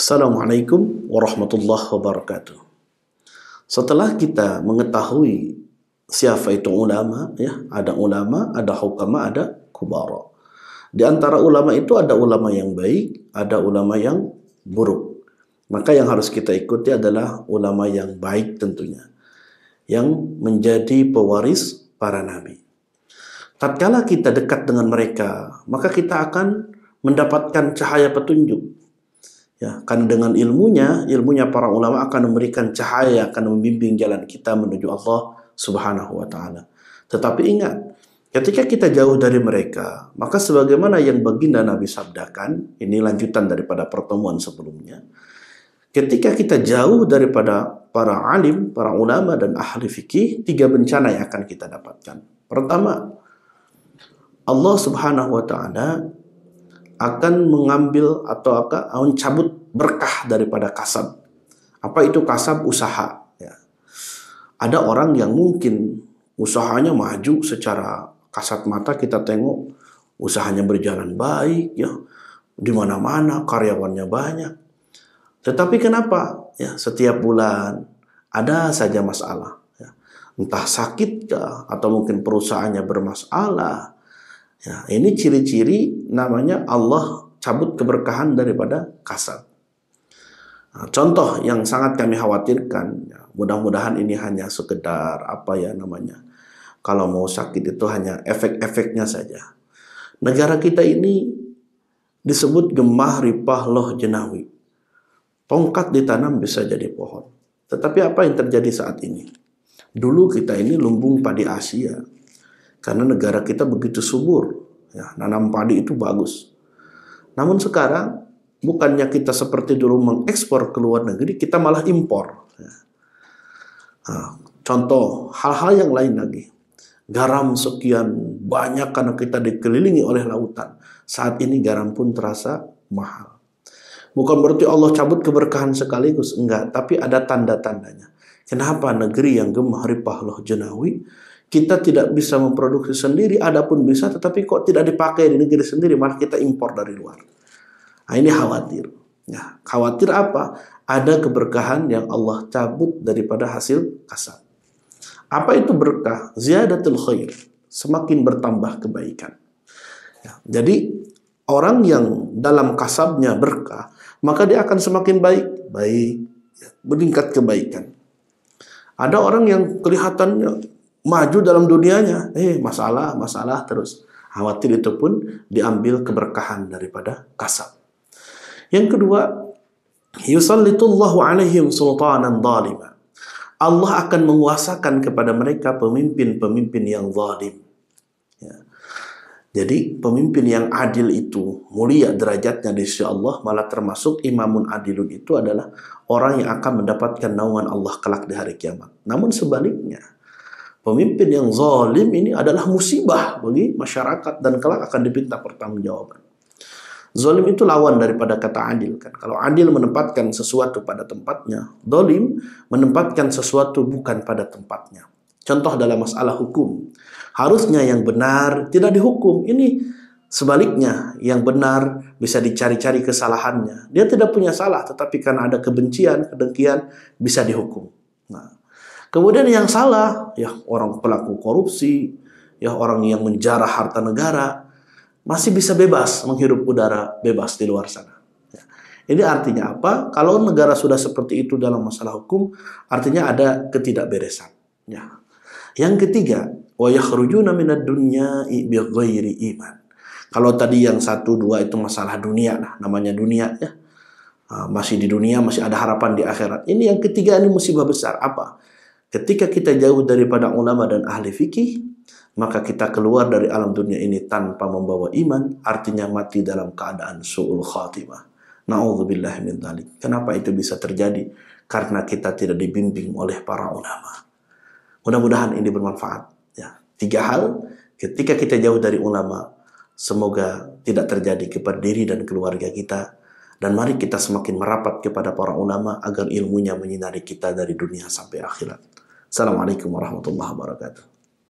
Assalamualaikum warahmatullahi wabarakatuh. Setelah kita mengetahui siapa itu ulama, ya ada ulama, ada hukama, ada kubara. Di antara ulama itu ada ulama yang baik, ada ulama yang buruk. Maka yang harus kita ikuti adalah ulama yang baik tentunya. Yang menjadi pewaris para nabi. Tatkala kita dekat dengan mereka, maka kita akan mendapatkan cahaya petunjuk. Ya, karena dengan ilmunya, ilmunya para ulama akan memberikan cahaya, akan membimbing jalan kita menuju Allah Subhanahu wa taala. Tetapi ingat, ketika kita jauh dari mereka, maka sebagaimana yang baginda Nabi sabdakan, ini lanjutan daripada pertemuan sebelumnya. Ketika kita jauh daripada para alim, para ulama dan ahli fikih, tiga bencana yang akan kita dapatkan. Pertama, Allah Subhanahu wa taala akan mengambil atau akan mencabut berkah daripada kasab. Apa itu kasab? Usaha. Ya. Ada orang yang mungkin usahanya maju secara kasat mata kita tengok usahanya berjalan baik, ya di mana-mana karyawannya banyak. Tetapi kenapa? Ya, setiap bulan ada saja masalah. Ya. Entah sakit atau mungkin perusahaannya bermasalah. Ya, ini ciri-ciri namanya Allah cabut keberkahan daripada kasat. Nah, contoh yang sangat kami khawatirkan, ya, mudah-mudahan ini hanya sekedar apa ya namanya. Kalau mau sakit itu hanya efek-efeknya saja. Negara kita ini disebut gemah ripah loh jenawi. Tongkat ditanam bisa jadi pohon. Tetapi apa yang terjadi saat ini? Dulu kita ini lumbung padi Asia. Karena negara kita begitu subur. Ya, nanam padi itu bagus. Namun sekarang bukannya kita seperti dulu mengekspor ke luar negeri, kita malah impor. contoh, hal-hal yang lain lagi. Garam sekian banyak karena kita dikelilingi oleh lautan. Saat ini garam pun terasa mahal. Bukan berarti Allah cabut keberkahan sekaligus, enggak. Tapi ada tanda-tandanya. Kenapa negeri yang ripah ripahloh jenawi, kita tidak bisa memproduksi sendiri, adapun bisa, tetapi kok tidak dipakai di negeri sendiri, malah kita impor dari luar. Nah, ini khawatir. Nah, khawatir apa? Ada keberkahan yang Allah cabut daripada hasil kasar. Apa itu berkah? Ziyadatul khair. Semakin bertambah kebaikan. Ya, jadi, orang yang dalam kasabnya berkah, maka dia akan semakin baik. Baik. Ya, meningkat kebaikan. Ada orang yang kelihatannya maju dalam dunianya. Eh, masalah, masalah terus. Khawatir itu pun diambil keberkahan daripada kasab. Yang kedua, yusallitullahu alaihim sultanan zalima. Allah akan menguasakan kepada mereka pemimpin-pemimpin yang zalim. Ya. Jadi pemimpin yang adil itu mulia derajatnya di sisi Allah malah termasuk imamun adilun itu adalah orang yang akan mendapatkan naungan Allah kelak di hari kiamat. Namun sebaliknya pemimpin yang zalim ini adalah musibah bagi masyarakat dan kelak akan dipinta pertanggungjawaban. Zolim itu lawan daripada kata adil kan. Kalau adil menempatkan sesuatu pada tempatnya, zolim menempatkan sesuatu bukan pada tempatnya. Contoh dalam masalah hukum, harusnya yang benar tidak dihukum. Ini sebaliknya, yang benar bisa dicari-cari kesalahannya. Dia tidak punya salah, tetapi karena ada kebencian, kedengkian, bisa dihukum. Nah, kemudian yang salah, ya orang pelaku korupsi, ya orang yang menjarah harta negara, masih bisa bebas menghirup udara bebas di luar sana. Ya. Ini artinya apa? Kalau negara sudah seperti itu dalam masalah hukum, artinya ada ketidakberesan. Ya. Yang ketiga, وَيَخْرُجُونَ مِنَ الدُّنْيَا بِغَيْرِ iman. Kalau tadi yang satu dua itu masalah dunia, nah namanya dunia ya. Ah, masih di dunia, masih ada harapan di akhirat. Ini yang ketiga ini musibah besar. Apa? Ketika kita jauh daripada ulama dan ahli fikih, maka kita keluar dari alam dunia ini tanpa membawa iman, artinya mati dalam keadaan su'ul khatimah. Na'udzubillah min dhalik. Kenapa itu bisa terjadi? Karena kita tidak dibimbing oleh para ulama. Mudah-mudahan ini bermanfaat. Ya. Tiga hal, ketika kita jauh dari ulama, semoga tidak terjadi kepada diri dan keluarga kita. Dan mari kita semakin merapat kepada para ulama agar ilmunya menyinari kita dari dunia sampai akhirat. Assalamualaikum warahmatullahi wabarakatuh.